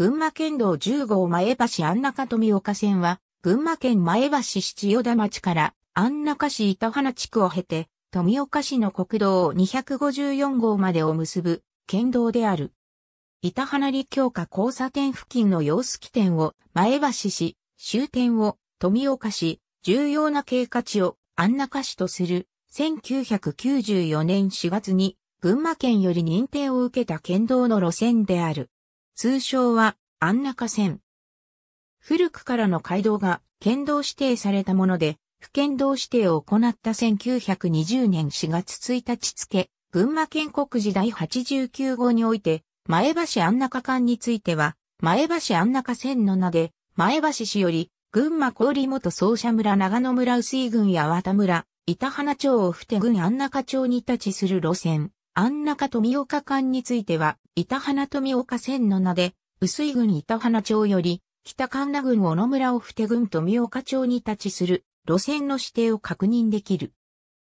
群馬県道10号前橋安中富岡線は、群馬県前橋市千代田町から安中市板花地区を経て、富岡市の国道254号までを結ぶ県道である。板花里教科交差点付近の様子起点を前橋市、終点を富岡市、重要な経過地を安中市とする1994年4月に群馬県より認定を受けた県道の路線である。通称は安中線。古くからの街道が県道指定されたもので、府県道指定を行った1920年4月1日付、群馬県国時代89号において、前橋安中間については、前橋安中線の名で、前橋市より、群馬郡元総社村長野村薄井郡八幡村、板花町を府て郡安中町に立ちする路線、安中富岡間については、板花富岡線の名で、薄井郡板花町より、北神田郡小野村を布郡富岡町に立ちする路線の指定を確認できる。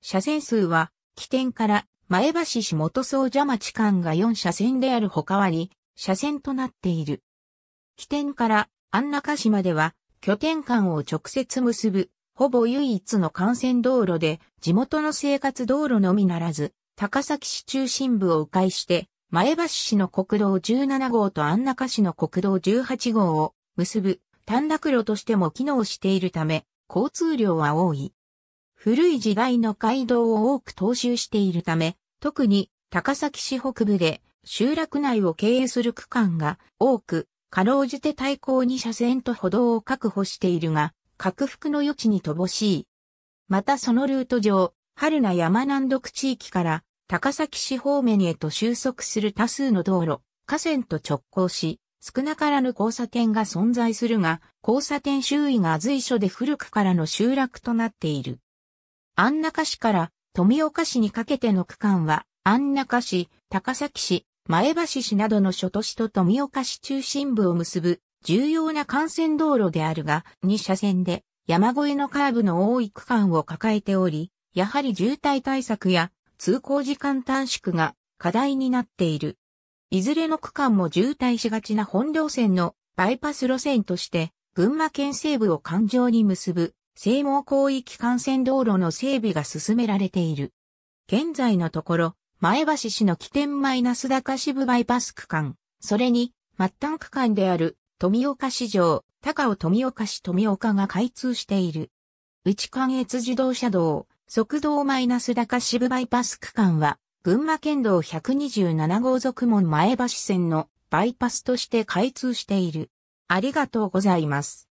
車線数は、起点から前橋市元総社町間が4車線である他割り、車線となっている。起点から安中市までは、拠点間を直接結ぶ、ほぼ唯一の幹線道路で、地元の生活道路のみならず、高崎市中心部を迂回して、前橋市の国道17号と安中市の国道18号を結ぶ短絡路としても機能しているため、交通量は多い。古い時代の街道を多く踏襲しているため、特に高崎市北部で集落内を経営する区間が多く、かろうじて対向に車線と歩道を確保しているが、拡幅の余地に乏しい。またそのルート上、春名山南独地域から高崎市方面へと収束する多数の道路、河川と直行し、少なからぬ交差点が存在するが、交差点周囲が随所で古くからの集落となっている。安中市から富岡市にかけての区間は、安中市、高崎市、前橋市などの諸都市と富岡市中心部を結ぶ重要な幹線道路であるが、2車線で山越えのカーブの多い区間を抱えており、やはり渋滞対策や通行時間短縮が課題になっている。いずれの区間も渋滞しがちな本領線のバイパス路線として、群馬県西部を環状に結ぶ、西毛広域幹線道路の整備が進められている。現在のところ、前橋市の起点マイナス高支部バイパス区間、それに、末端区間である、富岡市場、高尾富岡市富岡が開通している。内関越自動車道、速道マイナス高渋バイパス区間は、群馬県道127号続門前橋線のバイパスとして開通している。ありがとうございます。